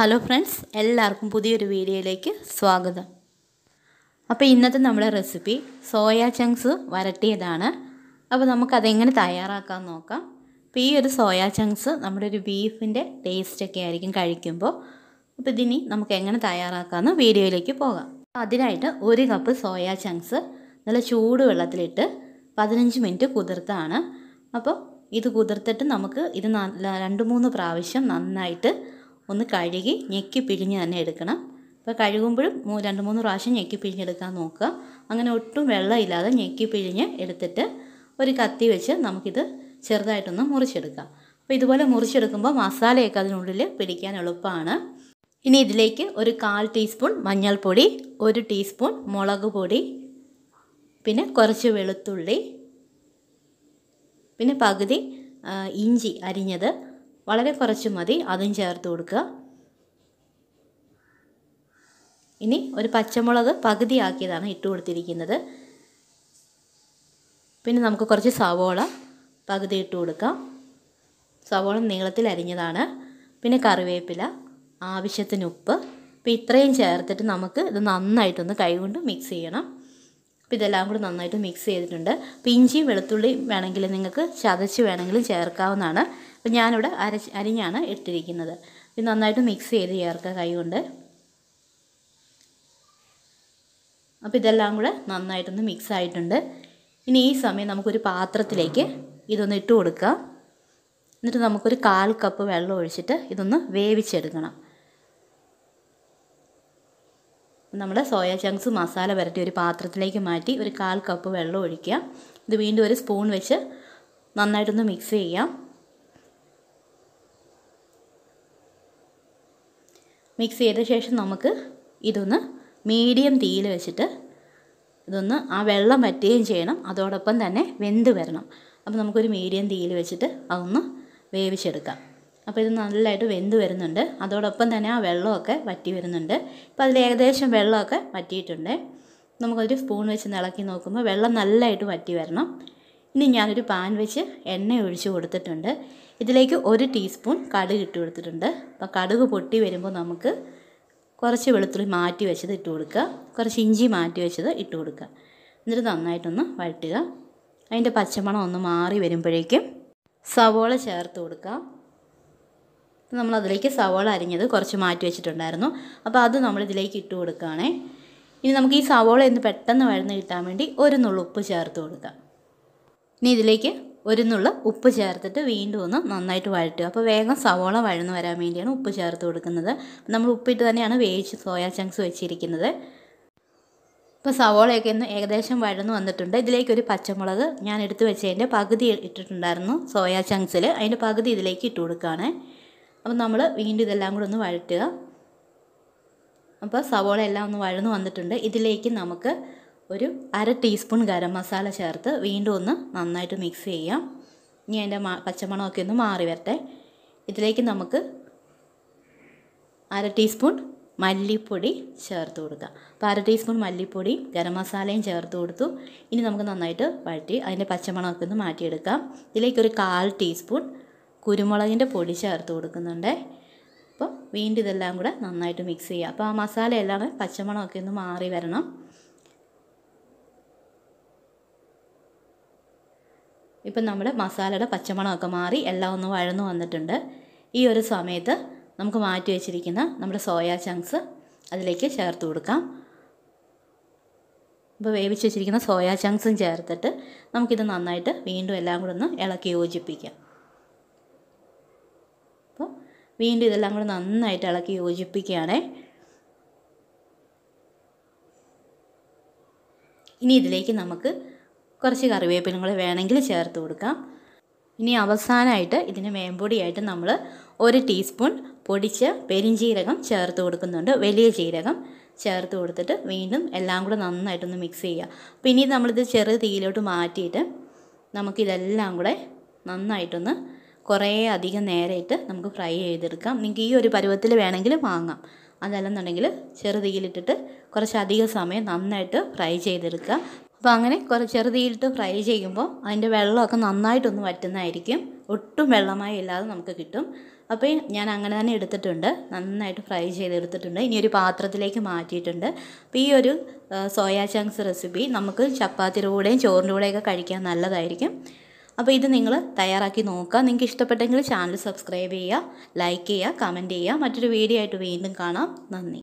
hello friends എല്ലാവർക്കും പുതിയൊരു വീഡിയോയിലേക്ക് സ്വാഗതം അപ്പോൾ ഇന്നത്തെ നമ്മുടെ റെസിപ്പി സോയ ചങ്ക്സ് വരട്ടിയതാണ് അപ്പോൾ നമുക്കതെങ്ങനെ തയ്യാറാക്കാൻ നോക്കാം അപ്പോൾ ഈ ഒരു സോയ ചങ്ക്സ് നമ്മുടെ ഒരു ബീഫിൻ്റെ ടേസ്റ്റൊക്കെ ആയിരിക്കും കഴിക്കുമ്പോൾ അപ്പോൾ ഇതിനി നമുക്ക് എങ്ങനെ തയ്യാറാക്കാമെന്ന് വീഡിയോയിലേക്ക് പോകാം അതിനായിട്ട് ഒരു കപ്പ് സോയ ചങ്ക്സ് നല്ല ചൂട് വെള്ളത്തിലിട്ട് പതിനഞ്ച് മിനിറ്റ് കുതിർത്താണ് അപ്പോൾ ഇത് കുതിർത്തിട്ട് നമുക്ക് ഇത് രണ്ട് മൂന്ന് പ്രാവശ്യം നന്നായിട്ട് ഒന്ന് കഴുകി ഞെക്കി പിഴിഞ്ഞ് തന്നെ എടുക്കണം അപ്പോൾ കഴുകുമ്പോഴും രണ്ട് മൂന്ന് പ്രാവശ്യം ഞെക്കി പിഴിഞ്ഞെടുക്കാൻ നോക്കുക അങ്ങനെ ഒട്ടും വെള്ളമില്ലാതെ ഞെക്കി പിഴിഞ്ഞ് എടുത്തിട്ട് ഒരു കത്തി വെച്ച് നമുക്കിത് ചെറുതായിട്ടൊന്ന് മുറിച്ചെടുക്കാം അപ്പോൾ ഇതുപോലെ മുറിച്ചെടുക്കുമ്പോൾ മസാലയൊക്കെ അതിനുള്ളിൽ പിടിക്കാൻ എളുപ്പമാണ് ഇനി ഇതിലേക്ക് ഒരു കാൽ ടീസ്പൂൺ മഞ്ഞൾപ്പൊടി ഒരു ടീസ്പൂൺ മുളക് പൊടി പിന്നെ കുറച്ച് വെളുത്തുള്ളി പിന്നെ പകുതി ഇഞ്ചി അരിഞ്ഞത് വളരെ കുറച്ച് മതി അതും ചേർത്ത് കൊടുക്കുക ഇനി ഒരു പച്ചമുളക് പകുതിയാക്കിയതാണ് ഇട്ട് കൊടുത്തിരിക്കുന്നത് പിന്നെ നമുക്ക് കുറച്ച് സവോള പകുതി ഇട്ട് കൊടുക്കാം സവോള നീളത്തിൽ അരിഞ്ഞതാണ് പിന്നെ കറിവേപ്പില ആവശ്യത്തിന് ഉപ്പ് അപ്പോൾ ഇത്രയും ചേർത്തിട്ട് നമുക്ക് ഇത് നന്നായിട്ടൊന്ന് കൈകൊണ്ട് മിക്സ് ചെയ്യണം അപ്പോൾ ഇതെല്ലാം കൂടി നന്നായിട്ട് മിക്സ് ചെയ്തിട്ടുണ്ട് അപ്പോൾ ഇഞ്ചിയും വെളുത്തുള്ളിയും വേണമെങ്കിൽ നിങ്ങൾക്ക് ചതച്ച് വേണമെങ്കിലും ചേർക്കാവുന്നതാണ് അപ്പം ഞാനിവിടെ അരച്ച് അരിഞ്ഞാണ് ഇട്ടിരിക്കുന്നത് ഇത് നന്നായിട്ട് മിക്സ് ചെയ്ത് ചേർക്കുക കൈകൊണ്ട് അപ്പോൾ ഇതെല്ലാം കൂടെ നന്നായിട്ടൊന്ന് മിക്സ് ആയിട്ടുണ്ട് ഇനി ഈ സമയം നമുക്കൊരു പാത്രത്തിലേക്ക് ഇതൊന്ന് ഇട്ട് കൊടുക്കുക എന്നിട്ട് നമുക്കൊരു കാൽ കപ്പ് വെള്ളം ഒഴിച്ചിട്ട് ഇതൊന്ന് വേവിച്ചെടുക്കണം നമ്മൾ സോയ ചങ്ക്സ് മസാല വരട്ടി ഒരു പാത്രത്തിലേക്ക് മാറ്റി ഒരു കാൽ കപ്പ് വെള്ളം ഒഴിക്കുക ഇത് വീണ്ടും ഒരു സ്പൂൺ വെച്ച് നന്നായിട്ടൊന്ന് മിക്സ് ചെയ്യാം മിക്സ് ചെയ്ത ശേഷം നമുക്ക് ഇതൊന്ന് മീഡിയം തീയിൽ വെച്ചിട്ട് ഇതൊന്ന് ആ വെള്ളം വറ്റുകയും ചെയ്യണം അതോടൊപ്പം തന്നെ വെന്ത് വരണം അപ്പോൾ നമുക്കൊരു മീഡിയം തീയിൽ വെച്ചിട്ട് അതൊന്ന് വേവിച്ചെടുക്കാം അപ്പോൾ ഇത് നല്ലതായിട്ട് വെന്ത് വരുന്നുണ്ട് അതോടൊപ്പം തന്നെ ആ വെള്ളമൊക്കെ വറ്റി വരുന്നുണ്ട് ഇപ്പോൾ അതിൽ ഏകദേശം വെള്ളമൊക്കെ വറ്റിയിട്ടുണ്ട് നമുക്കൊരു സ്പൂൺ വെച്ച് ഇളക്കി നോക്കുമ്പോൾ വെള്ളം നല്ലതായിട്ട് വറ്റി വരണം ഇനി ഞാനൊരു പാൻ വെച്ച് എണ്ണ ഒഴിച്ച് കൊടുത്തിട്ടുണ്ട് ഇതിലേക്ക് ഒരു ടീസ്പൂൺ കടുക് ഇട്ട് കൊടുത്തിട്ടുണ്ട് അപ്പോൾ കടുക് പൊട്ടി വരുമ്പോൾ നമുക്ക് കുറച്ച് വെളുത്തുള്ളി മാറ്റി വെച്ചത് ഇട്ട് കൊടുക്കുക കുറച്ച് ഇഞ്ചി മാറ്റി വെച്ചത് ഇട്ട് കൊടുക്കുക എന്നിട്ട് നന്നായിട്ടൊന്ന് വഴറ്റുക അതിൻ്റെ പച്ചമണം ഒന്ന് മാറി വരുമ്പോഴേക്കും സവോള ചേർത്ത് കൊടുക്കുക നമ്മൾ അതിലേക്ക് സവോള അരിഞ്ഞത് കുറച്ച് മാറ്റി വെച്ചിട്ടുണ്ടായിരുന്നു അപ്പോൾ അത് നമ്മളിതിലേക്ക് ഇട്ട് കൊടുക്കുകയാണെ ഇനി നമുക്ക് ഈ സവോള ഒന്ന് പെട്ടെന്ന് വഴന്ന് കിട്ടാൻ വേണ്ടി ഒരു നുള്ളുപ്പ് ചേർത്ത് കൊടുക്കാം ഇനി ഇതിലേക്ക് ഒരു നുള്ള ഉപ്പ് ചേർത്തിട്ട് വീണ്ടും ഒന്ന് നന്നായിട്ട് വഴറ്റുക അപ്പോൾ വേഗം സവോള വഴന്ന് വരാൻ വേണ്ടിയാണ് ഉപ്പ് ചേർത്ത് കൊടുക്കുന്നത് നമ്മൾ ഉപ്പിട്ട് തന്നെയാണ് വേവിച്ച് സോയാ ചങ്ക്സ് വെച്ചിരിക്കുന്നത് ഇപ്പോൾ സവോളയൊക്കെ ഇന്ന് ഏകദേശം വഴന്ന് വന്നിട്ടുണ്ട് ഇതിലേക്ക് ഒരു പച്ചമുളക് ഞാൻ എടുത്തു വെച്ചതിൻ്റെ പകുതി ഇട്ടിട്ടുണ്ടായിരുന്നു സോയാ ചങ്ക്സിൽ അതിൻ്റെ പകുതി ഇതിലേക്ക് ഇട്ട് കൊടുക്കുകയാണ് അപ്പോൾ നമ്മൾ വീണ്ടും ഇതെല്ലാം കൂടെ ഒന്ന് വഴറ്റുക അപ്പോൾ സവോള എല്ലാം ഒന്ന് വഴന്ന് വന്നിട്ടുണ്ട് ഇതിലേക്ക് നമുക്ക് ഒരു അര ടീസ്പൂൺ ഗരം മസാല ചേർത്ത് വീണ്ടും ഒന്ന് നന്നായിട്ട് മിക്സ് ചെയ്യാം ഇനി അതിൻ്റെ പച്ചമണമൊക്കെ ഒന്ന് മാറി വരട്ടെ ഇതിലേക്ക് നമുക്ക് അര ടീസ്പൂൺ മല്ലിപ്പൊടി ചേർത്ത് കൊടുക്കുക അപ്പോൾ അര ടീസ്പൂൺ മല്ലിപ്പൊടി ഗരം മസാലയും ചേർത്ത് കൊടുത്തു ഇനി നമുക്ക് നന്നായിട്ട് വഴറ്റി അതിൻ്റെ പച്ചമണമൊക്കെ ഒന്ന് മാറ്റിയെടുക്കാം ഇതിലേക്ക് ഒരു കാൽ ടീസ്പൂൺ കുരുമുളകിൻ്റെ പൊടി ചേർത്ത് കൊടുക്കുന്നുണ്ട് അപ്പോൾ വീണ്ടും ഇതെല്ലാം കൂടെ നന്നായിട്ട് മിക്സ് ചെയ്യുക അപ്പോൾ ആ മസാല എല്ലാം പച്ചമണമൊക്കെ ഒന്ന് മാറി വരണം ഇപ്പം നമ്മൾ മസാലയുടെ പച്ചമുളകൊക്കെ മാറി എല്ലാം ഒന്ന് വഴന്നു വന്നിട്ടുണ്ട് ഈ ഒരു സമയത്ത് നമുക്ക് മാറ്റി വെച്ചിരിക്കുന്ന നമ്മുടെ സോയാ ചങ്ക്സ് അതിലേക്ക് ചേർത്ത് കൊടുക്കാം ഇപ്പോൾ വേവിച്ച് വെച്ചിരിക്കുന്ന സോയാ ചങ്ക്സും ചേർത്തിട്ട് നമുക്കിത് നന്നായിട്ട് വീണ്ടും എല്ലാം കൂടെ ഒന്ന് ഇളക്കി യോജിപ്പിക്കാം അപ്പോൾ വീണ്ടും ഇതെല്ലാം കൂടെ നന്നായിട്ട് ഇളക്കി യോജിപ്പിക്കുകയാണേ ഇനി ഇതിലേക്ക് നമുക്ക് കുറച്ച് കറിവേപ്പിലും കൂടെ വേണമെങ്കിൽ ചേർത്ത് കൊടുക്കാം ഇനി അവസാനമായിട്ട് ഇതിന് മേമ്പൊടിയായിട്ട് നമ്മൾ ഒരു ടീസ്പൂൺ പൊടിച്ച പെരിഞ്ചീരകം ചേർത്ത് കൊടുക്കുന്നുണ്ട് വലിയ ജീരകം ചേർത്ത് കൊടുത്തിട്ട് വീണ്ടും എല്ലാം കൂടെ നന്നായിട്ടൊന്ന് മിക്സ് ചെയ്യുക അപ്പോൾ ഇനി നമ്മളിത് ചെറിയ തീയിലോട്ട് മാറ്റിയിട്ട് നമുക്കിതെല്ലാം കൂടെ നന്നായിട്ടൊന്ന് കുറേ അധികം നേരമായിട്ട് നമുക്ക് ഫ്രൈ ചെയ്തെടുക്കാം നിങ്ങൾക്ക് ഈ ഒരു പരുവത്തിൽ വേണമെങ്കിൽ വാങ്ങാം അതല്ലെന്നുണ്ടെങ്കിൽ ചെറുതീയിലിട്ടിട്ട് കുറച്ചധികം സമയം നന്നായിട്ട് ഫ്രൈ ചെയ്തെടുക്കുക അപ്പോൾ അങ്ങനെ കുറച്ച് ചെറുതീയിട്ട് ഫ്രൈ ചെയ്യുമ്പോൾ അതിൻ്റെ വെള്ളമൊക്കെ നന്നായിട്ടൊന്ന് വറ്റുന്നതായിരിക്കും ഒട്ടും വെള്ളമായി ഇല്ലാതെ നമുക്ക് കിട്ടും അപ്പോൾ ഞാൻ അങ്ങനെ തന്നെ എടുത്തിട്ടുണ്ട് നന്നായിട്ട് ഫ്രൈ ചെയ്തെടുത്തിട്ടുണ്ട് ഇനി ഒരു പാത്രത്തിലേക്ക് മാറ്റിയിട്ടുണ്ട് അപ്പോൾ ഈ ഒരു സോയാ ചങ്ക്സ് റെസിപ്പി നമുക്ക് ചപ്പാത്തിയുടെ കൂടെയും ചോറിൻ്റെ കൂടെയൊക്കെ കഴിക്കാൻ നല്ലതായിരിക്കും അപ്പോൾ ഇത് നിങ്ങൾ തയ്യാറാക്കി നോക്കുക നിങ്ങൾക്ക് ഇഷ്ടപ്പെട്ടെങ്കിൽ ചാനൽ സബ്സ്ക്രൈബ് ചെയ്യുക ലൈക്ക് ചെയ്യുക കമൻറ്റ് ചെയ്യുക മറ്റൊരു വീഡിയോ ആയിട്ട് വീണ്ടും കാണാം നന്ദി